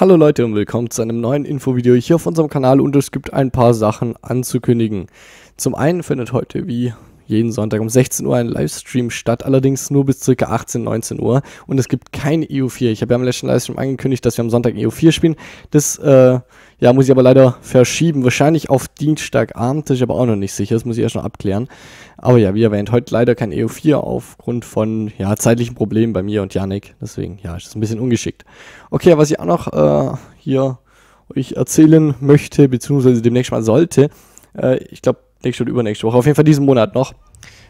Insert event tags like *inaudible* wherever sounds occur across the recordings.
Hallo Leute und willkommen zu einem neuen Infovideo hier auf unserem Kanal und es gibt ein paar Sachen anzukündigen. Zum einen findet heute wie jeden Sonntag um 16 Uhr ein Livestream statt, allerdings nur bis circa 18, 19 Uhr. Und es gibt kein EU4. Ich habe ja im letzten Livestream angekündigt, dass wir am Sonntag EU4 spielen. Das äh, ja, muss ich aber leider verschieben. Wahrscheinlich auf Dienstagabend, das ist aber auch noch nicht sicher. Das muss ich erst noch abklären. Aber ja, wie erwähnt, heute leider kein EU4 aufgrund von ja, zeitlichen Problemen bei mir und Yannick. Deswegen, ja, ist das ein bisschen ungeschickt. Okay, was ich auch noch äh, hier euch erzählen möchte, beziehungsweise demnächst mal sollte, äh, ich glaube, nächste oder übernächste Woche, auf jeden Fall diesen Monat noch,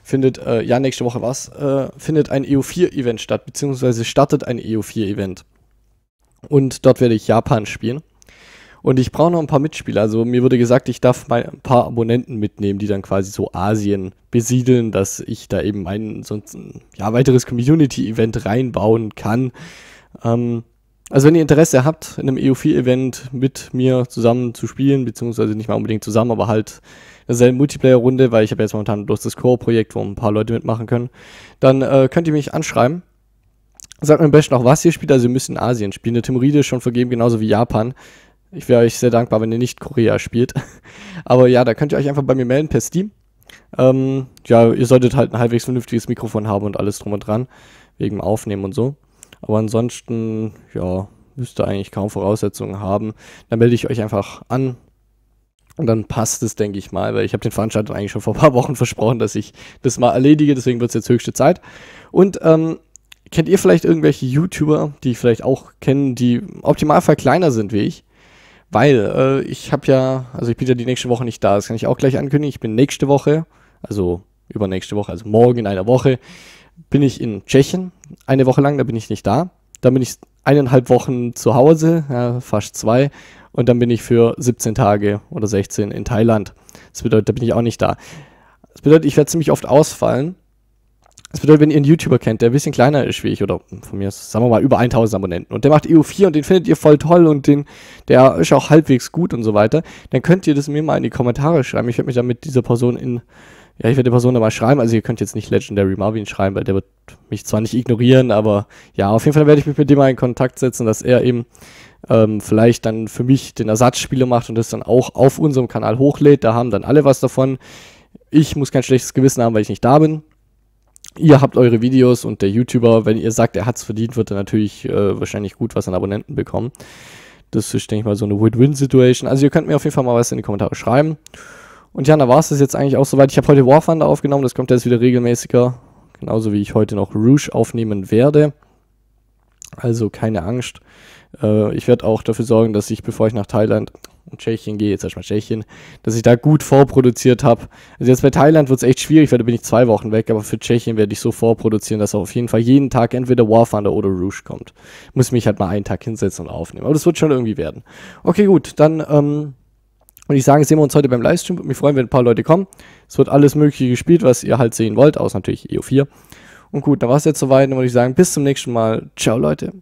findet, äh, ja, nächste Woche was, äh, findet ein EU4-Event statt, beziehungsweise startet ein EU4-Event. Und dort werde ich Japan spielen. Und ich brauche noch ein paar Mitspieler. Also mir wurde gesagt, ich darf mal ein paar Abonnenten mitnehmen, die dann quasi so Asien besiedeln, dass ich da eben mein so ein, ja, weiteres Community-Event reinbauen kann. Ähm, also wenn ihr Interesse habt, in einem EU4-Event mit mir zusammen zu spielen, beziehungsweise nicht mal unbedingt zusammen, aber halt eine selben Multiplayer-Runde, weil ich habe jetzt momentan bloß das Core-Projekt, wo ein paar Leute mitmachen können, dann äh, könnt ihr mich anschreiben. Sagt mir am besten auch, was ihr spielt. Also ihr müsst in Asien spielen. Eine Timuride ist schon vergeben, genauso wie Japan. Ich wäre euch sehr dankbar, wenn ihr nicht Korea spielt. *laughs* Aber ja, da könnt ihr euch einfach bei mir melden per Steam. Ähm, ja, ihr solltet halt ein halbwegs vernünftiges Mikrofon haben und alles drum und dran, wegen Aufnehmen und so. Aber ansonsten, ja, müsst ihr eigentlich kaum Voraussetzungen haben. Dann melde ich euch einfach an, und dann passt es, denke ich mal, weil ich habe den Veranstalter eigentlich schon vor ein paar Wochen *laughs* versprochen, dass ich das mal erledige, deswegen wird es jetzt höchste Zeit. Und ähm, kennt ihr vielleicht irgendwelche YouTuber, die ich vielleicht auch kenne, die im Optimalfall kleiner sind wie ich? Weil äh, ich habe ja, also ich bin ja die nächste Woche nicht da, das kann ich auch gleich ankündigen. Ich bin nächste Woche, also übernächste Woche, also morgen in einer Woche, bin ich in Tschechien eine Woche lang, da bin ich nicht da. Da bin ich eineinhalb Wochen zu Hause, ja, fast zwei, und dann bin ich für 17 Tage oder 16 in Thailand. Das bedeutet, da bin ich auch nicht da. Das bedeutet, ich werde ziemlich oft ausfallen. Das bedeutet, wenn ihr einen YouTuber kennt, der ein bisschen kleiner ist wie ich, oder von mir, sagen wir mal, über 1000 Abonnenten, und der macht EU4 und den findet ihr voll toll und den, der ist auch halbwegs gut und so weiter, dann könnt ihr das mir mal in die Kommentare schreiben. Ich werde mich dann mit dieser Person in ja, ich werde der Person da mal schreiben. Also ihr könnt jetzt nicht Legendary Marvin schreiben, weil der wird mich zwar nicht ignorieren, aber ja, auf jeden Fall werde ich mich mit dem mal in Kontakt setzen, dass er eben ähm, vielleicht dann für mich den Ersatzspieler macht und das dann auch auf unserem Kanal hochlädt. Da haben dann alle was davon. Ich muss kein schlechtes Gewissen haben, weil ich nicht da bin. Ihr habt eure Videos und der YouTuber, wenn ihr sagt, er hat es verdient, wird er natürlich äh, wahrscheinlich gut was an Abonnenten bekommen. Das ist, denke ich mal, so eine Win-Win-Situation. Also ihr könnt mir auf jeden Fall mal was in die Kommentare schreiben. Und ja, da war es das jetzt eigentlich auch soweit. Ich habe heute War Thunder aufgenommen, das kommt jetzt wieder regelmäßiger. Genauso wie ich heute noch Rouge aufnehmen werde. Also keine Angst. Äh, ich werde auch dafür sorgen, dass ich, bevor ich nach Thailand und Tschechien gehe, jetzt erstmal Tschechien, dass ich da gut vorproduziert habe. Also jetzt bei Thailand wird es echt schwierig, weil da bin ich zwei Wochen weg, aber für Tschechien werde ich so vorproduzieren, dass auf jeden Fall jeden Tag entweder War Thunder oder Rouge kommt. Muss mich halt mal einen Tag hinsetzen und aufnehmen. Aber das wird schon irgendwie werden. Okay, gut, dann. Ähm, und ich sage, sehen wir uns heute beim Livestream. Würde mich freuen, wenn ein paar Leute kommen. Es wird alles Mögliche gespielt, was ihr halt sehen wollt, außer natürlich EO4. Und gut, dann war es jetzt soweit. Dann würde ich sagen, bis zum nächsten Mal. Ciao, Leute.